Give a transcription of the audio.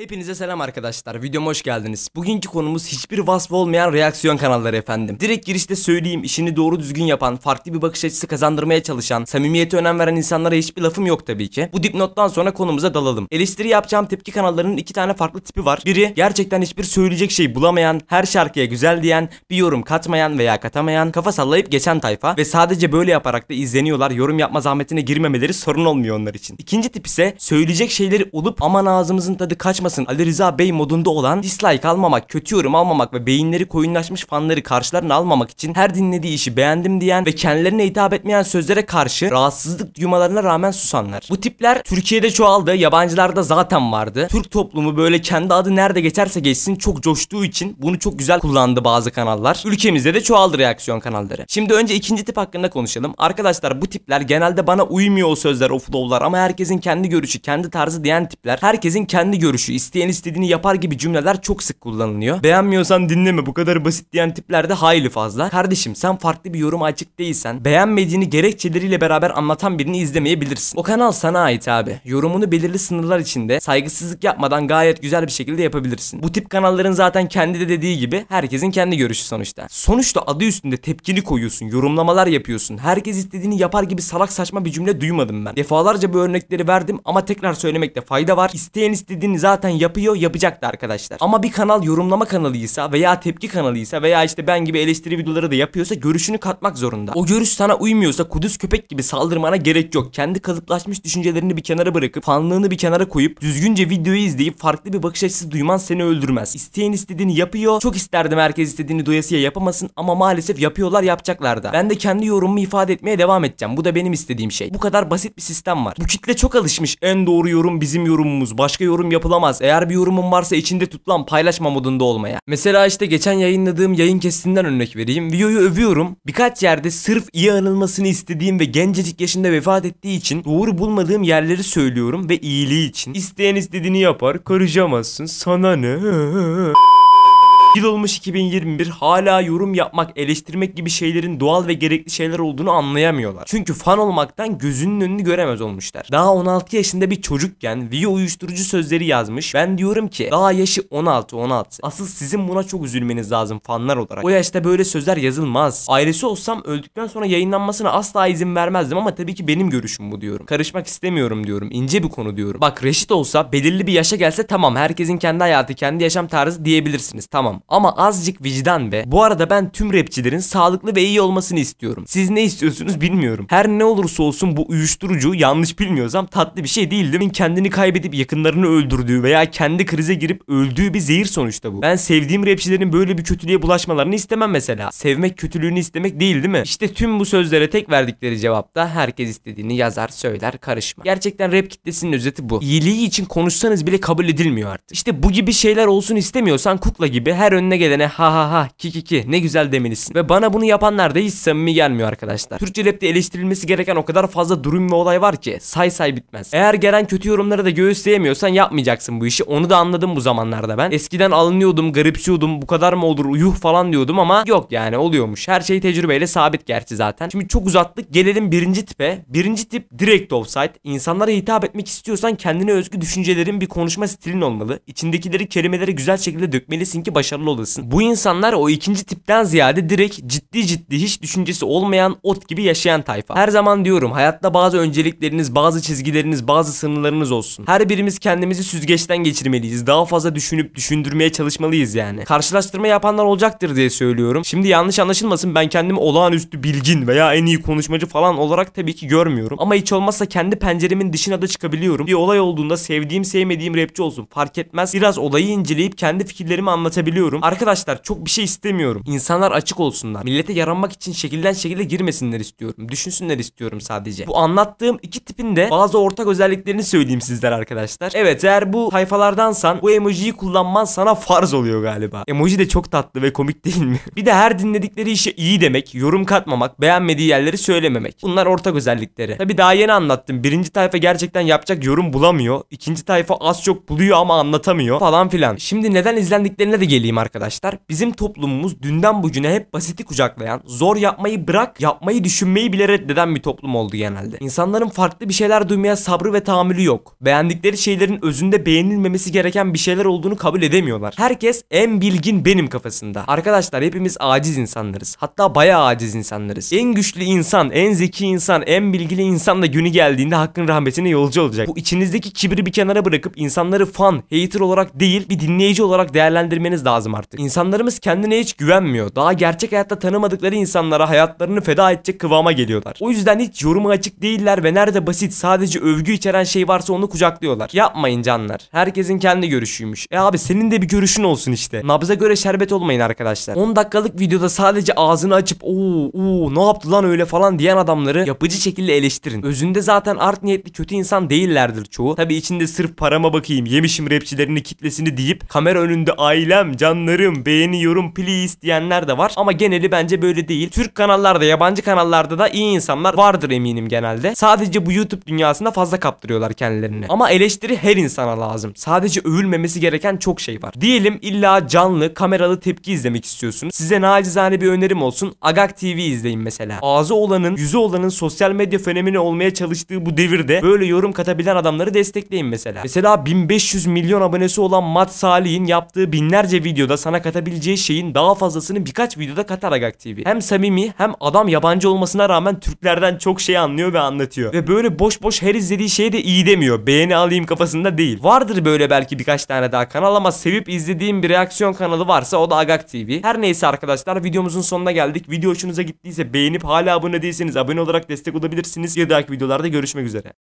Hepinize selam arkadaşlar. Videoma hoş geldiniz. Bugünkü konumuz hiçbir vasfı olmayan reaksiyon kanalları efendim. Direkt girişte söyleyeyim, işini doğru düzgün yapan, farklı bir bakış açısı kazandırmaya çalışan, samimiyete önem veren insanlara hiçbir lafım yok tabii ki. Bu dipnottan sonra konumuza dalalım. Eleştiri yapacağım tepki kanallarının iki tane farklı tipi var. Biri gerçekten hiçbir söyleyecek şey bulamayan, her şarkıya güzel diyen, bir yorum katmayan veya katamayan, kafa sallayıp geçen tayfa ve sadece böyle yaparak da izleniyorlar. Yorum yapma zahmetine girmemeleri sorun olmuyor onlar için. İkinci tip ise söyleyecek şeyleri olup aman ağzımızın tadı kaç kaçmasın Ali Rıza Bey modunda olan dislike almamak, kötü yorum almamak ve beyinleri koyunlaşmış fanları karşılarına almamak için her dinlediği işi beğendim diyen ve kendilerine hitap etmeyen sözlere karşı rahatsızlık duymalarına rağmen susanlar. Bu tipler Türkiye'de çoğaldı, yabancılarda zaten vardı. Türk toplumu böyle kendi adı nerede geçerse geçsin çok coştuğu için bunu çok güzel kullandı bazı kanallar. Ülkemizde de çoğaldı reaksiyon kanalları. Şimdi önce ikinci tip hakkında konuşalım. Arkadaşlar bu tipler genelde bana uymuyor o sözler, o flowlar ama herkesin kendi görüşü, kendi tarzı diyen tipler. Herkesin kendi görüşü, isteyen istediğini yapar gibi cümleler çok sık kullanılıyor. Beğenmiyorsan dinleme bu kadar basit diyen tipler de hayli fazla. Kardeşim sen farklı bir yorum açık değilsen beğenmediğini gerekçeleriyle beraber anlatan birini izlemeyebilirsin. O kanal sana ait abi. Yorumunu belirli sınırlar içinde saygısızlık yapmadan gayet güzel bir şekilde yapabilirsin. Bu tip kanalların zaten kendi de dediği gibi herkesin kendi görüşü sonuçta. Sonuçta adı üstünde tepkini koyuyorsun, yorumlamalar yapıyorsun. Herkes istediğini yapar gibi salak saçma bir cümle duymadım ben. Defalarca bu örnekleri verdim ama tekrar söylemekte fayda var. İsteyen istediğini zaten zaten yapıyor yapacaktı arkadaşlar. Ama bir kanal yorumlama kanalıysa veya tepki kanalıysa veya işte ben gibi eleştiri videoları da yapıyorsa görüşünü katmak zorunda. O görüş sana uymuyorsa Kudüs köpek gibi saldırmana gerek yok. Kendi kalıplaşmış düşüncelerini bir kenara bırakıp fanlığını bir kenara koyup düzgünce videoyu izleyip farklı bir bakış açısı duyman seni öldürmez. İsteyen istediğini yapıyor. Çok isterdim herkes istediğini doyasıya yapamasın ama maalesef yapıyorlar yapacaklar da. Ben de kendi yorumumu ifade etmeye devam edeceğim. Bu da benim istediğim şey. Bu kadar basit bir sistem var. Bu kitle çok alışmış. En doğru yorum bizim yorumumuz. Başka yorum yapılamaz olmaz. Eğer bir yorumun varsa içinde tut lan paylaşma modunda olmaya. Mesela işte geçen yayınladığım yayın kesinden örnek vereyim. Vio'yu övüyorum. Birkaç yerde sırf iyi anılmasını istediğim ve gencecik yaşında vefat ettiği için doğru bulmadığım yerleri söylüyorum ve iyiliği için. İsteyen istediğini yapar. Karışamazsın. Sana ne? Yıl olmuş 2021 hala yorum yapmak, eleştirmek gibi şeylerin doğal ve gerekli şeyler olduğunu anlayamıyorlar. Çünkü fan olmaktan gözünün önünü göremez olmuşlar. Daha 16 yaşında bir çocukken Vio uyuşturucu sözleri yazmış. Ben diyorum ki daha yaşı 16 16. Asıl sizin buna çok üzülmeniz lazım fanlar olarak. O yaşta böyle sözler yazılmaz. Ailesi olsam öldükten sonra yayınlanmasına asla izin vermezdim ama tabii ki benim görüşüm bu diyorum. Karışmak istemiyorum diyorum. İnce bir konu diyorum. Bak reşit olsa belirli bir yaşa gelse tamam herkesin kendi hayatı kendi yaşam tarzı diyebilirsiniz tamam. Ama azıcık vicdan be. Bu arada ben tüm rapçilerin sağlıklı ve iyi olmasını istiyorum. Siz ne istiyorsunuz bilmiyorum. Her ne olursa olsun bu uyuşturucu yanlış bilmiyorsam tatlı bir şey değildi. kendini kaybedip yakınlarını öldürdüğü veya kendi krize girip öldüğü bir zehir sonuçta bu. Ben sevdiğim rapçilerin böyle bir kötülüğe bulaşmalarını istemem mesela. Sevmek kötülüğünü istemek değil değil mi? İşte tüm bu sözlere tek verdikleri cevapta herkes istediğini yazar söyler karışma. Gerçekten rap kitlesinin özeti bu. İyiliği için konuşsanız bile kabul edilmiyor artık. İşte bu gibi şeyler olsun istemiyorsan kukla gibi her önüne gelene ha ha ha ki ki ki ne güzel demelisin. Ve bana bunu yapanlar da hiç samimi gelmiyor arkadaşlar. Türkçe rapte eleştirilmesi gereken o kadar fazla durum ve olay var ki say say bitmez. Eğer gelen kötü yorumlara da göğüsleyemiyorsan yapmayacaksın bu işi. Onu da anladım bu zamanlarda ben. Eskiden alınıyordum, garipsiyordum. Bu kadar mı olur uyuh falan diyordum ama yok yani oluyormuş. Her şey tecrübeyle sabit gerçi zaten. Şimdi çok uzattık. Gelelim birinci tipe. Birinci tip direkt offside. İnsanlara hitap etmek istiyorsan kendine özgü düşüncelerin bir konuşma stilin olmalı. İçindekileri kelimeleri güzel şekilde dökmelisin ki başarılı başarılı olasın. Bu insanlar o ikinci tipten ziyade direkt ciddi ciddi hiç düşüncesi olmayan ot gibi yaşayan tayfa. Her zaman diyorum hayatta bazı öncelikleriniz, bazı çizgileriniz, bazı sınırlarınız olsun. Her birimiz kendimizi süzgeçten geçirmeliyiz. Daha fazla düşünüp düşündürmeye çalışmalıyız yani. Karşılaştırma yapanlar olacaktır diye söylüyorum. Şimdi yanlış anlaşılmasın ben kendimi olağanüstü bilgin veya en iyi konuşmacı falan olarak tabii ki görmüyorum. Ama hiç olmazsa kendi penceremin dışına da çıkabiliyorum. Bir olay olduğunda sevdiğim sevmediğim rapçi olsun fark etmez. Biraz olayı inceleyip kendi fikirlerimi anlatabiliyorum istiyorum. Arkadaşlar çok bir şey istemiyorum. İnsanlar açık olsunlar. Millete yaranmak için şekilden şekilde girmesinler istiyorum. Düşünsünler istiyorum sadece. Bu anlattığım iki tipin de bazı ortak özelliklerini söyleyeyim sizler arkadaşlar. Evet eğer bu sayfalardansan bu emojiyi kullanman sana farz oluyor galiba. Emoji de çok tatlı ve komik değil mi? bir de her dinledikleri işe iyi demek, yorum katmamak, beğenmediği yerleri söylememek. Bunlar ortak özellikleri. Tabi daha yeni anlattım. Birinci tayfa gerçekten yapacak yorum bulamıyor. İkinci tayfa az çok buluyor ama anlatamıyor falan filan. Şimdi neden izlendiklerine de geleyim söyleyeyim arkadaşlar. Bizim toplumumuz dünden bugüne hep basiti kucaklayan, zor yapmayı bırak, yapmayı düşünmeyi bile reddeden bir toplum oldu genelde. İnsanların farklı bir şeyler duymaya sabrı ve tahammülü yok. Beğendikleri şeylerin özünde beğenilmemesi gereken bir şeyler olduğunu kabul edemiyorlar. Herkes en bilgin benim kafasında. Arkadaşlar hepimiz aciz insanlarız. Hatta bayağı aciz insanlarız. En güçlü insan, en zeki insan, en bilgili insan da günü geldiğinde hakkın rahmetine yolcu olacak. Bu içinizdeki kibri bir kenara bırakıp insanları fan, hater olarak değil bir dinleyici olarak değerlendirmeniz lazım lazım artık. İnsanlarımız kendine hiç güvenmiyor. Daha gerçek hayatta tanımadıkları insanlara hayatlarını feda edecek kıvama geliyorlar. O yüzden hiç yoruma açık değiller ve nerede basit sadece övgü içeren şey varsa onu kucaklıyorlar. Yapmayın canlar. Herkesin kendi görüşüymüş. E abi senin de bir görüşün olsun işte. Nabza göre şerbet olmayın arkadaşlar. 10 dakikalık videoda sadece ağzını açıp ooo ooo ne yaptı lan öyle falan diyen adamları yapıcı şekilde eleştirin. Özünde zaten art niyetli kötü insan değillerdir çoğu. Tabi içinde sırf parama bakayım yemişim rapçilerini kitlesini deyip kamera önünde ailem can canlarım beğeni yorum please diyenler de var. Ama geneli bence böyle değil. Türk kanallarda yabancı kanallarda da iyi insanlar vardır eminim genelde. Sadece bu YouTube dünyasında fazla kaptırıyorlar kendilerini. Ama eleştiri her insana lazım. Sadece övülmemesi gereken çok şey var. Diyelim illa canlı kameralı tepki izlemek istiyorsunuz. Size nacizane bir önerim olsun. Agak TV izleyin mesela. Ağzı olanın yüzü olanın sosyal medya fenomeni olmaya çalıştığı bu devirde böyle yorum katabilen adamları destekleyin mesela. Mesela 1500 milyon abonesi olan Mat Salih'in yaptığı binlerce video videoda sana katabileceği şeyin daha fazlasını birkaç videoda katar Agak TV. Hem samimi hem adam yabancı olmasına rağmen Türklerden çok şey anlıyor ve anlatıyor. Ve böyle boş boş her izlediği şeye de iyi demiyor. Beğeni alayım kafasında değil. Vardır böyle belki birkaç tane daha kanal ama sevip izlediğim bir reaksiyon kanalı varsa o da Agak TV. Her neyse arkadaşlar videomuzun sonuna geldik. Video hoşunuza gittiyse beğenip hala abone değilseniz abone olarak destek olabilirsiniz. Bir dahaki videolarda görüşmek üzere.